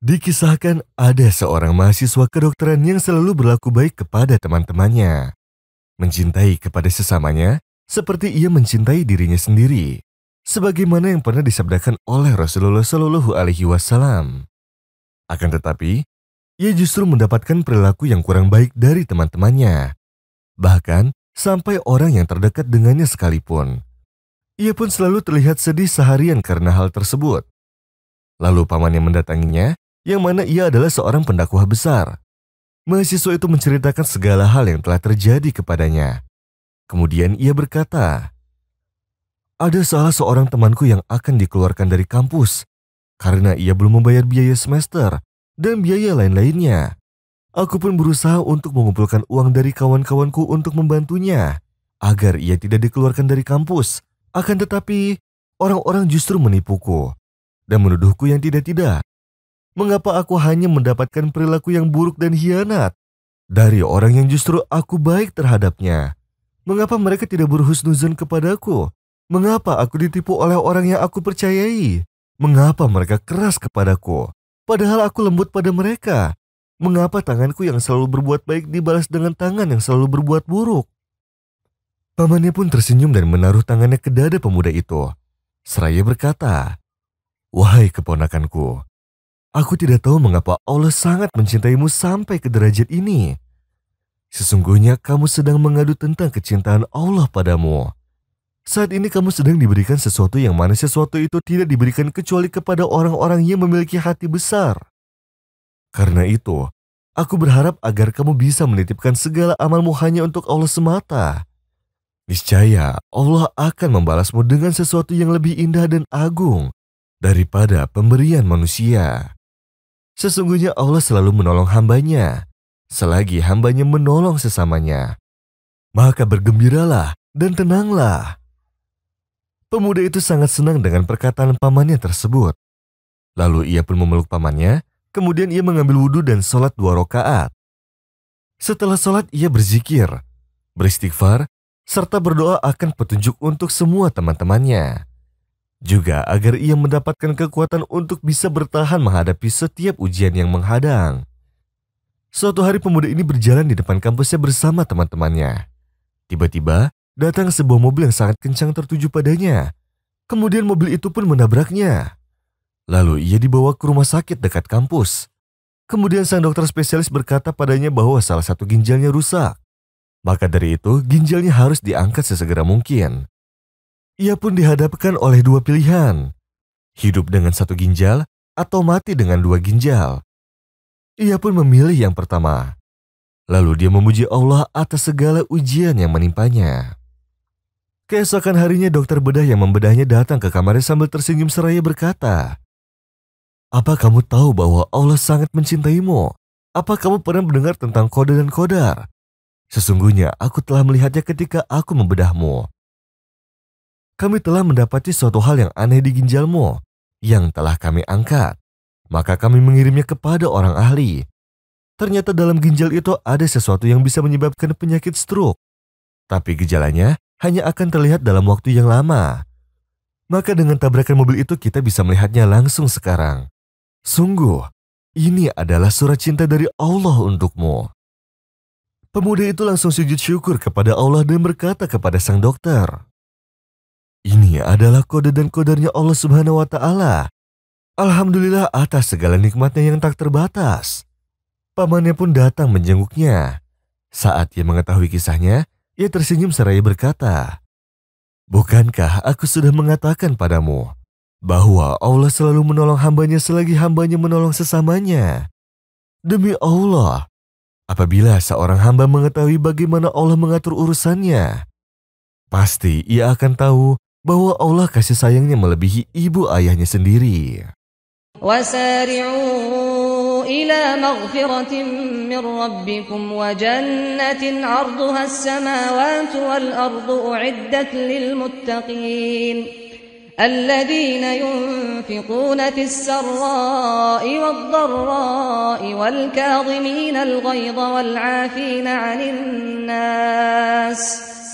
Dikisahkan ada seorang mahasiswa kedokteran yang selalu berlaku baik kepada teman-temannya. Mencintai kepada sesamanya seperti ia mencintai dirinya sendiri. Sebagaimana yang pernah disabdakan oleh Rasulullah Shallallahu Alaihi Wasallam. Akan tetapi, ia justru mendapatkan perilaku yang kurang baik dari teman-temannya. Bahkan sampai orang yang terdekat dengannya sekalipun. Ia pun selalu terlihat sedih seharian karena hal tersebut. Lalu pamannya mendatanginya yang mana ia adalah seorang pendakwah besar. Mahasiswa itu menceritakan segala hal yang telah terjadi kepadanya. Kemudian ia berkata, "Ada salah seorang temanku yang akan dikeluarkan dari kampus karena ia belum membayar biaya semester dan biaya lain-lainnya. Aku pun berusaha untuk mengumpulkan uang dari kawan-kawanku untuk membantunya agar ia tidak dikeluarkan dari kampus. Akan tetapi, orang-orang justru menipuku dan menuduhku yang tidak-tidak. Mengapa aku hanya mendapatkan perilaku yang buruk dan hianat dari orang yang justru aku baik terhadapnya? Mengapa mereka tidak berhusnuzon kepadaku? Mengapa aku ditipu oleh orang yang aku percayai? Mengapa mereka keras kepadaku? Padahal aku lembut pada mereka. Mengapa tanganku yang selalu berbuat baik dibalas dengan tangan yang selalu berbuat buruk? Pamannya pun tersenyum dan menaruh tangannya ke dada pemuda itu. Seraya berkata, Wahai keponakanku, Aku tidak tahu mengapa Allah sangat mencintaimu sampai ke derajat ini. Sesungguhnya kamu sedang mengadu tentang kecintaan Allah padamu. Saat ini kamu sedang diberikan sesuatu yang mana sesuatu itu tidak diberikan kecuali kepada orang-orang yang memiliki hati besar. Karena itu, aku berharap agar kamu bisa menitipkan segala amalmu hanya untuk Allah semata. Niscaya Allah akan membalasmu dengan sesuatu yang lebih indah dan agung daripada pemberian manusia. Sesungguhnya Allah selalu menolong hambanya, selagi hambanya menolong sesamanya. Maka bergembiralah dan tenanglah. Pemuda itu sangat senang dengan perkataan pamannya tersebut. Lalu ia pun memeluk pamannya, kemudian ia mengambil wudhu dan sholat dua rakaat. Setelah sholat ia berzikir, beristighfar, serta berdoa akan petunjuk untuk semua teman-temannya. Juga agar ia mendapatkan kekuatan untuk bisa bertahan menghadapi setiap ujian yang menghadang. Suatu hari pemuda ini berjalan di depan kampusnya bersama teman-temannya. Tiba-tiba, datang sebuah mobil yang sangat kencang tertuju padanya. Kemudian mobil itu pun menabraknya. Lalu ia dibawa ke rumah sakit dekat kampus. Kemudian sang dokter spesialis berkata padanya bahwa salah satu ginjalnya rusak. Maka dari itu, ginjalnya harus diangkat sesegera mungkin. Ia pun dihadapkan oleh dua pilihan, hidup dengan satu ginjal atau mati dengan dua ginjal. Ia pun memilih yang pertama. Lalu dia memuji Allah atas segala ujian yang menimpanya. Keesokan harinya dokter bedah yang membedahnya datang ke kamarnya sambil tersenyum seraya berkata, Apa kamu tahu bahwa Allah sangat mencintaimu? Apa kamu pernah mendengar tentang kode dan kodar? Sesungguhnya aku telah melihatnya ketika aku membedahmu kami telah mendapati suatu hal yang aneh di ginjalmu yang telah kami angkat. Maka kami mengirimnya kepada orang ahli. Ternyata dalam ginjal itu ada sesuatu yang bisa menyebabkan penyakit stroke. Tapi gejalanya hanya akan terlihat dalam waktu yang lama. Maka dengan tabrakan mobil itu kita bisa melihatnya langsung sekarang. Sungguh, ini adalah surat cinta dari Allah untukmu. Pemuda itu langsung sujud syukur kepada Allah dan berkata kepada sang dokter, ini adalah kode dan kodarnya Allah Subhanahu wa taala. Alhamdulillah atas segala nikmatnya yang tak terbatas. Pamannya pun datang menjenguknya. Saat ia mengetahui kisahnya, ia tersenyum seraya berkata, Bukankah aku sudah mengatakan padamu bahwa Allah selalu menolong hambanya selagi hambanya menolong sesamanya? Demi Allah, apabila seorang hamba mengetahui bagaimana Allah mengatur urusannya, pasti ia akan tahu bahwa Allah kasih sayangnya melebihi ibu ayahnya sendiri. إلى مغفرة من ربكم وجنة عرضها السماوات والأرض أعدت للمتقين الذين ينفقون في السراء والضراء والكاظمين الغيظ والعافين عن الناس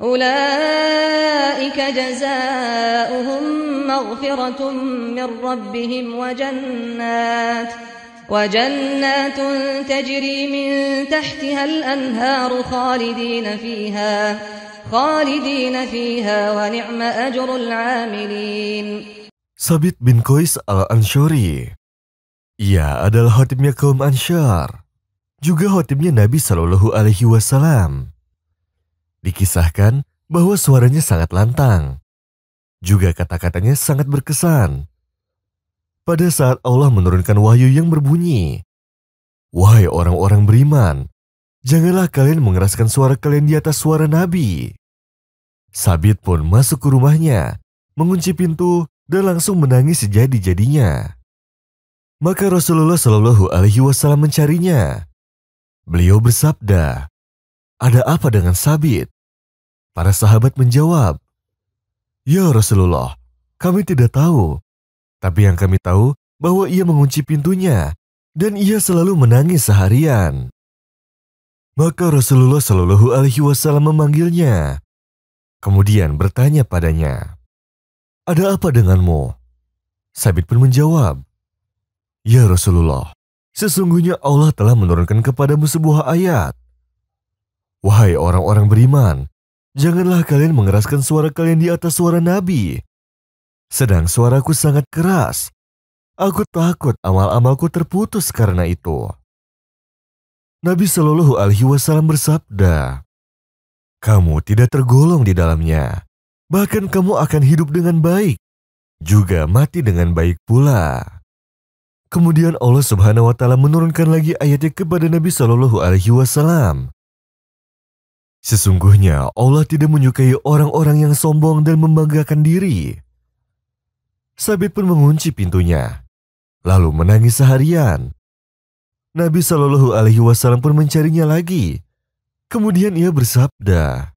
أولئك جزاؤهم مغفرة من ربهم وجنات وجنات تجري من تحتها الأنهار خالدين فيها خالدين فيها ونعم أجر العاملين Sabit bin Qais al-Anshori Ia adalah khotibnya kaum Ansyar, juga khotibnya Nabi Shallallahu Alaihi Wasallam. Dikisahkan bahwa suaranya sangat lantang. Juga kata-katanya sangat berkesan. Pada saat Allah menurunkan wahyu yang berbunyi, Wahai orang-orang beriman, janganlah kalian mengeraskan suara kalian di atas suara Nabi. Sabit pun masuk ke rumahnya, mengunci pintu, dan langsung menangis sejadi-jadinya. Maka Rasulullah Shallallahu Alaihi Wasallam mencarinya. Beliau bersabda, ada apa dengan Sabit? Para sahabat menjawab, Ya Rasulullah, kami tidak tahu. Tapi yang kami tahu bahwa ia mengunci pintunya dan ia selalu menangis seharian. Maka Rasulullah Shallallahu Alaihi Wasallam memanggilnya, kemudian bertanya padanya, "Ada apa denganmu?" Sabit pun menjawab, "Ya Rasulullah, sesungguhnya Allah telah menurunkan kepadamu sebuah ayat Wahai orang-orang beriman, janganlah kalian mengeraskan suara kalian di atas suara Nabi. Sedang suaraku sangat keras. Aku takut amal-amalku terputus karena itu. Nabi Shallallahu Alaihi Wasallam bersabda, "Kamu tidak tergolong di dalamnya, bahkan kamu akan hidup dengan baik, juga mati dengan baik pula." Kemudian Allah Subhanahu wa taala menurunkan lagi ayatnya kepada Nabi Shallallahu alaihi wasallam. Sesungguhnya Allah tidak menyukai orang-orang yang sombong dan membanggakan diri. Sabit pun mengunci pintunya, lalu menangis seharian. Nabi Shallallahu Alaihi Wasallam pun mencarinya lagi. Kemudian ia bersabda,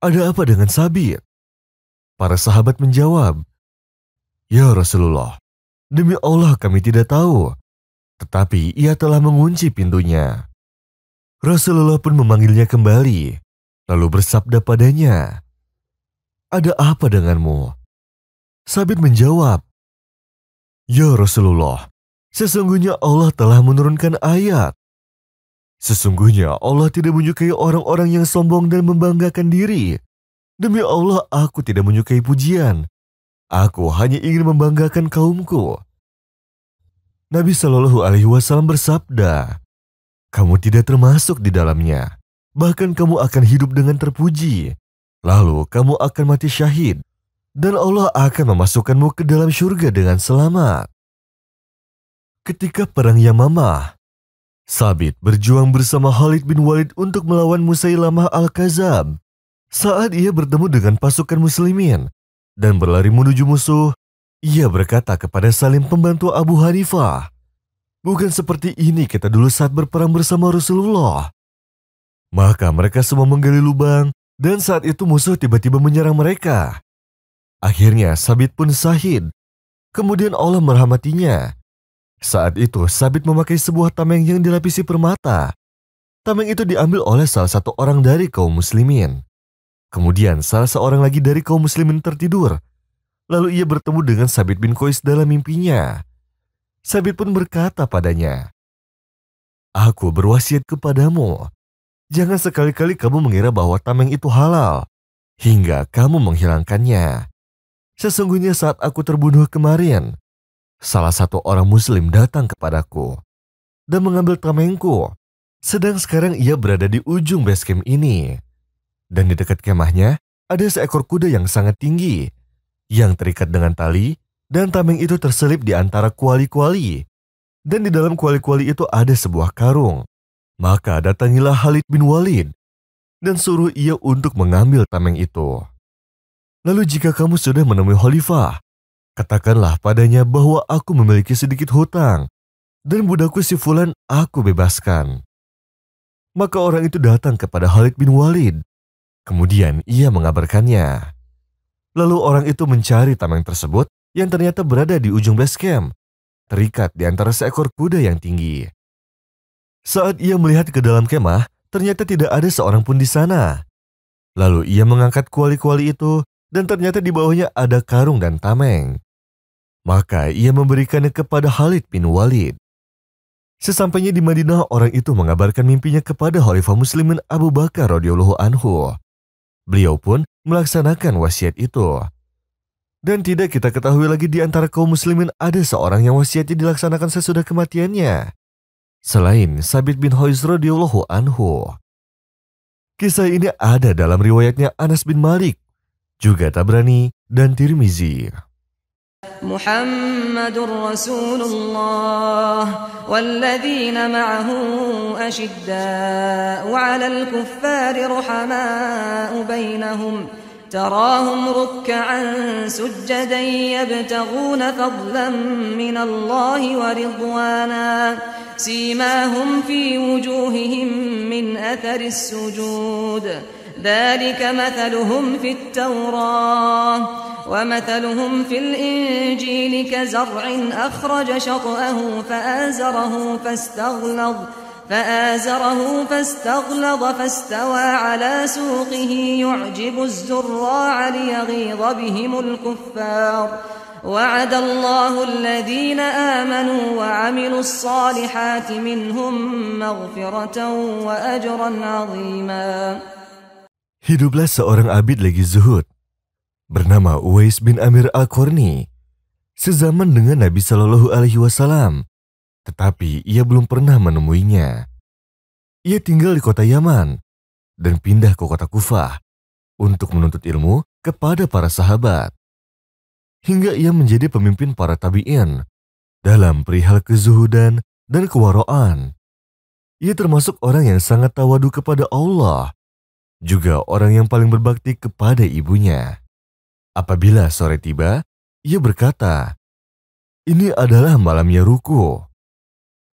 "Ada apa dengan Sabit?" Para sahabat menjawab, "Ya Rasulullah, demi Allah kami tidak tahu, tetapi ia telah mengunci pintunya." Rasulullah pun memanggilnya kembali, lalu bersabda padanya, "Ada apa denganmu?" Sabit menjawab, "Ya Rasulullah, sesungguhnya Allah telah menurunkan ayat. Sesungguhnya Allah tidak menyukai orang-orang yang sombong dan membanggakan diri. Demi Allah, aku tidak menyukai pujian. Aku hanya ingin membanggakan kaumku." Nabi Shallallahu Alaihi Wasallam bersabda, kamu tidak termasuk di dalamnya. Bahkan kamu akan hidup dengan terpuji. Lalu kamu akan mati syahid. Dan Allah akan memasukkanmu ke dalam surga dengan selamat. Ketika perang Yamamah, Sabit berjuang bersama Khalid bin Walid untuk melawan Musailamah Al-Kazab. Saat ia bertemu dengan pasukan muslimin dan berlari menuju musuh, ia berkata kepada Salim pembantu Abu Hanifah, Bukan seperti ini kita dulu saat berperang bersama Rasulullah. Maka mereka semua menggali lubang dan saat itu musuh tiba-tiba menyerang mereka. Akhirnya Sabit pun sahid. Kemudian Allah merahmatinya. Saat itu Sabit memakai sebuah tameng yang dilapisi permata. Tameng itu diambil oleh salah satu orang dari kaum muslimin. Kemudian salah seorang lagi dari kaum muslimin tertidur. Lalu ia bertemu dengan Sabit bin Qais dalam mimpinya. Sabit pun berkata padanya, Aku berwasiat kepadamu, jangan sekali-kali kamu mengira bahwa tameng itu halal, hingga kamu menghilangkannya. Sesungguhnya saat aku terbunuh kemarin, salah satu orang muslim datang kepadaku dan mengambil tamengku. Sedang sekarang ia berada di ujung base camp ini. Dan di dekat kemahnya ada seekor kuda yang sangat tinggi yang terikat dengan tali dan tameng itu terselip di antara kuali-kuali. Dan di dalam kuali-kuali itu ada sebuah karung. Maka datangilah Khalid bin Walid dan suruh ia untuk mengambil tameng itu. Lalu jika kamu sudah menemui Khalifah, katakanlah padanya bahwa aku memiliki sedikit hutang dan budakku si Fulan aku bebaskan. Maka orang itu datang kepada Khalid bin Walid. Kemudian ia mengabarkannya. Lalu orang itu mencari tameng tersebut yang ternyata berada di ujung base camp, terikat di antara seekor kuda yang tinggi. Saat ia melihat ke dalam kemah, ternyata tidak ada seorang pun di sana. Lalu ia mengangkat kuali-kuali itu, dan ternyata di bawahnya ada karung dan tameng. Maka ia memberikannya kepada Khalid bin Walid. Sesampainya di Madinah, orang itu mengabarkan mimpinya kepada Khalifah Muslimin Abu Bakar radhiyallahu anhu. Beliau pun melaksanakan wasiat itu. Dan tidak kita ketahui lagi di antara kaum muslimin ada seorang yang wasiatnya dilaksanakan sesudah kematiannya. Selain Sabit bin Hois radhiyallahu anhu. Kisah ini ada dalam riwayatnya Anas bin Malik, juga Tabrani dan Tirmizi. محمد رسول الله والذين معه أشداء على الكفار رحماء بينهم تراهم ركعا سجدا يبتغون فضلا من الله ورضوانا سيماهم في وجوههم من أثر السجود ذلك مثلهم في التوراة ومثلهم في الإنجيل كزرع أخرج شطأه فآزره فاستغلظ فآزره فاستغلظ فاستوى على سوقه يعجب الزراع ليغيظ بهم الكفار وعد الله الذين آمنوا وعملوا الصالحات منهم مغفرة وأجرا عظيما Hiduplah seorang abid lagi zuhud bernama Uwais bin Amir al qurni sezaman dengan Nabi Shallallahu alaihi wasallam tetapi ia belum pernah menemuinya. Ia tinggal di kota Yaman dan pindah ke kota Kufah untuk menuntut ilmu kepada para sahabat. Hingga ia menjadi pemimpin para tabi'in dalam perihal kezuhudan dan kewaroan. Ia termasuk orang yang sangat tawadu kepada Allah, juga orang yang paling berbakti kepada ibunya. Apabila sore tiba, ia berkata, ini adalah malamnya ruku.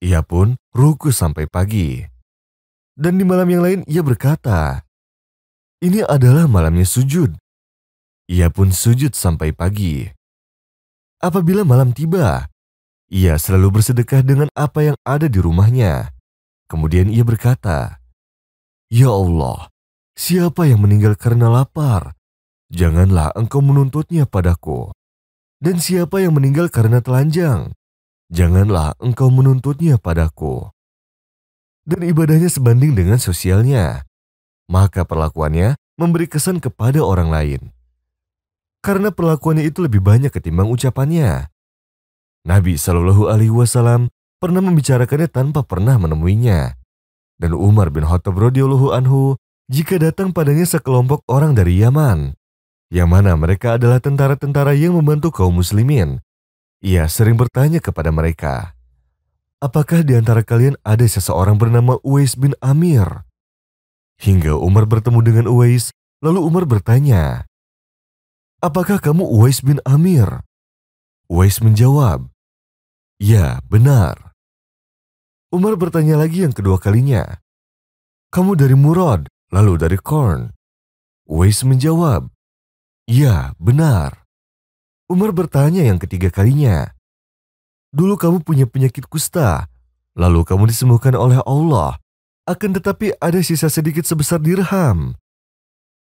Ia pun ruku sampai pagi. Dan di malam yang lain ia berkata, Ini adalah malamnya sujud. Ia pun sujud sampai pagi. Apabila malam tiba, ia selalu bersedekah dengan apa yang ada di rumahnya. Kemudian ia berkata, Ya Allah, siapa yang meninggal karena lapar? Janganlah engkau menuntutnya padaku. Dan siapa yang meninggal karena telanjang? janganlah engkau menuntutnya padaku. Dan ibadahnya sebanding dengan sosialnya, maka perlakuannya memberi kesan kepada orang lain. Karena perlakuannya itu lebih banyak ketimbang ucapannya. Nabi Shallallahu Alaihi Wasallam pernah membicarakannya tanpa pernah menemuinya. Dan Umar bin Khattab radhiyallahu anhu jika datang padanya sekelompok orang dari Yaman, yang mana mereka adalah tentara-tentara yang membantu kaum muslimin ia sering bertanya kepada mereka, "Apakah di antara kalian ada seseorang bernama Uwais bin Amir?" Hingga Umar bertemu dengan Uwais, lalu Umar bertanya, "Apakah kamu Uwais bin Amir?" Uwais menjawab, "Ya, benar." Umar bertanya lagi yang kedua kalinya, "Kamu dari Murad, lalu dari Korn?" Uwais menjawab, "Ya, benar." Umar bertanya yang ketiga kalinya. Dulu kamu punya penyakit kusta, lalu kamu disembuhkan oleh Allah. Akan tetapi ada sisa sedikit sebesar dirham.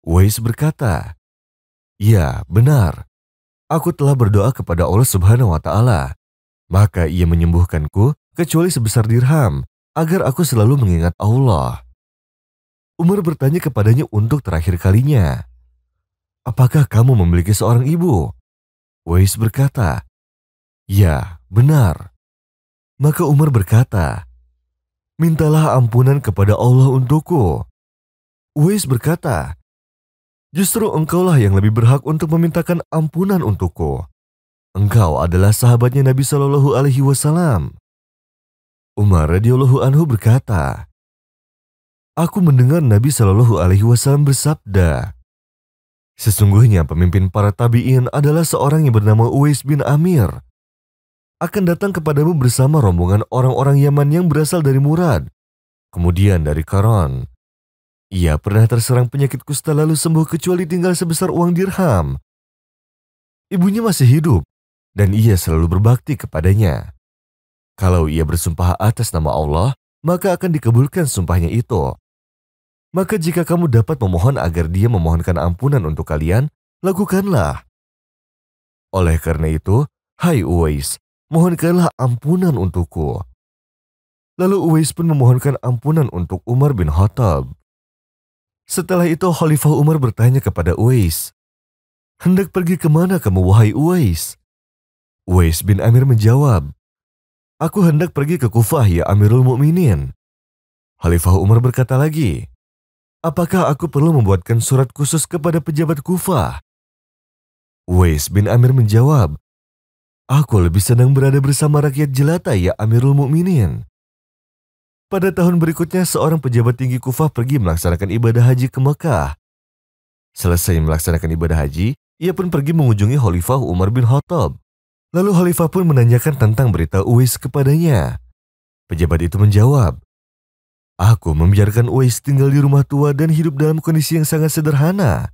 Wais berkata, Ya, benar. Aku telah berdoa kepada Allah Subhanahu wa Ta'ala. Maka ia menyembuhkanku kecuali sebesar dirham, agar aku selalu mengingat Allah. Umar bertanya kepadanya untuk terakhir kalinya, Apakah kamu memiliki seorang ibu? Wais berkata, "Ya, benar." Maka Umar berkata, "Mintalah ampunan kepada Allah untukku." Wais berkata, "Justru engkaulah yang lebih berhak untuk memintakan ampunan untukku. Engkau adalah sahabatnya Nabi Shallallahu alaihi wasallam." Umar radhiyallahu anhu berkata, "Aku mendengar Nabi Shallallahu alaihi wasallam bersabda, Sesungguhnya pemimpin para tabi'in adalah seorang yang bernama Uwais bin Amir. Akan datang kepadamu bersama rombongan orang-orang Yaman yang berasal dari Murad, kemudian dari Karon. Ia pernah terserang penyakit kusta lalu sembuh kecuali tinggal sebesar uang dirham. Ibunya masih hidup, dan ia selalu berbakti kepadanya. Kalau ia bersumpah atas nama Allah, maka akan dikabulkan sumpahnya itu. Maka jika kamu dapat memohon agar dia memohonkan ampunan untuk kalian, lakukanlah. Oleh karena itu, hai Uwais, mohonkanlah ampunan untukku. Lalu Uwais pun memohonkan ampunan untuk Umar bin Khattab. Setelah itu Khalifah Umar bertanya kepada Uwais, Hendak pergi kemana kamu wahai Uwais? Uwais bin Amir menjawab, Aku hendak pergi ke Kufah ya Amirul Mukminin. Khalifah Umar berkata lagi, Apakah aku perlu membuatkan surat khusus kepada pejabat Kufa? Wais bin Amir menjawab, Aku lebih senang berada bersama rakyat jelata ya Amirul Mukminin. Pada tahun berikutnya, seorang pejabat tinggi Kufah pergi melaksanakan ibadah haji ke Mekah. Selesai melaksanakan ibadah haji, ia pun pergi mengunjungi Khalifah Umar bin Khattab. Lalu Khalifah pun menanyakan tentang berita Uwais kepadanya. Pejabat itu menjawab, Aku membiarkan Uwais tinggal di rumah tua dan hidup dalam kondisi yang sangat sederhana.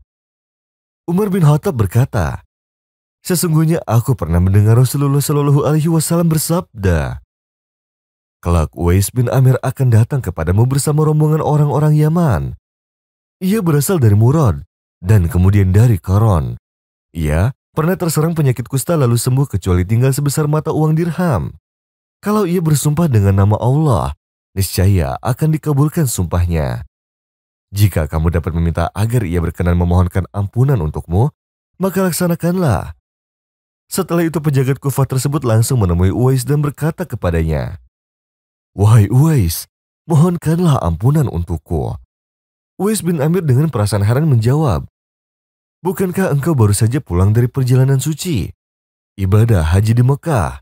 Umar bin Khattab berkata, Sesungguhnya aku pernah mendengar Rasulullah Shallallahu Alaihi Wasallam bersabda, Kelak Uwais bin Amir akan datang kepadamu bersama rombongan orang-orang Yaman. Ia berasal dari Murad dan kemudian dari Koron. Ia pernah terserang penyakit kusta lalu sembuh kecuali tinggal sebesar mata uang dirham. Kalau ia bersumpah dengan nama Allah, niscaya akan dikabulkan sumpahnya. Jika kamu dapat meminta agar ia berkenan memohonkan ampunan untukmu, maka laksanakanlah. Setelah itu penjaga kufah tersebut langsung menemui Uwais dan berkata kepadanya, Wahai Uwais, mohonkanlah ampunan untukku. Uwais bin Amir dengan perasaan heran menjawab, Bukankah engkau baru saja pulang dari perjalanan suci? Ibadah haji di Mekah.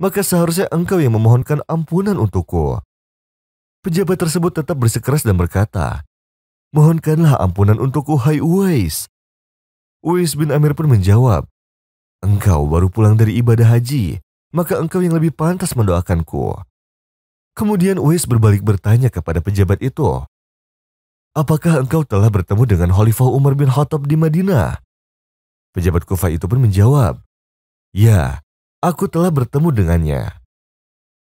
Maka seharusnya engkau yang memohonkan ampunan untukku. Pejabat tersebut tetap bersekeras dan berkata, Mohonkanlah ampunan untukku, hai Uwais. Uwais bin Amir pun menjawab, Engkau baru pulang dari ibadah haji, maka engkau yang lebih pantas mendoakanku. Kemudian Uwais berbalik bertanya kepada pejabat itu, Apakah engkau telah bertemu dengan Khalifah Umar bin Khattab di Madinah? Pejabat Kufa itu pun menjawab, Ya, aku telah bertemu dengannya.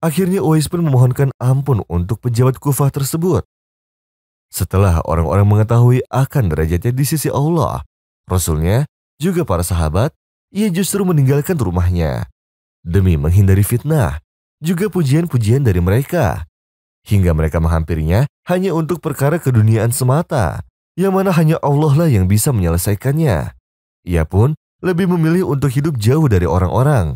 Akhirnya Uwais pun memohonkan ampun untuk pejabat Kufah tersebut. Setelah orang-orang mengetahui akan derajatnya di sisi Allah, Rasulnya, juga para sahabat, ia justru meninggalkan rumahnya. Demi menghindari fitnah, juga pujian-pujian dari mereka. Hingga mereka menghampirinya hanya untuk perkara keduniaan semata, yang mana hanya Allah lah yang bisa menyelesaikannya. Ia pun lebih memilih untuk hidup jauh dari orang-orang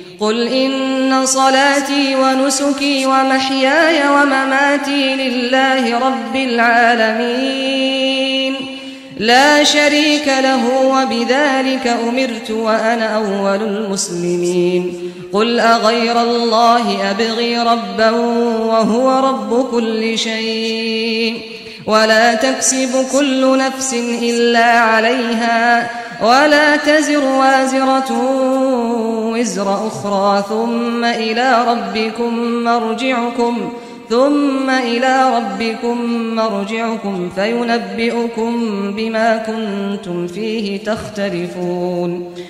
قل إن صلاتي ونسكي ومحياي ومماتي لله رب العالمين لا شريك له وبذلك أمرت وأنا أول المسلمين قل أغير الله أبغي ربا وهو رب كل شيء ولا تكسب كل نفس إلا عليها ولا تزر وازرة وزر أخرى ثم إلى ربكم مرجعكم ثم إلى ربكم مرجعكم فينبئكم بما كنتم فيه تختلفون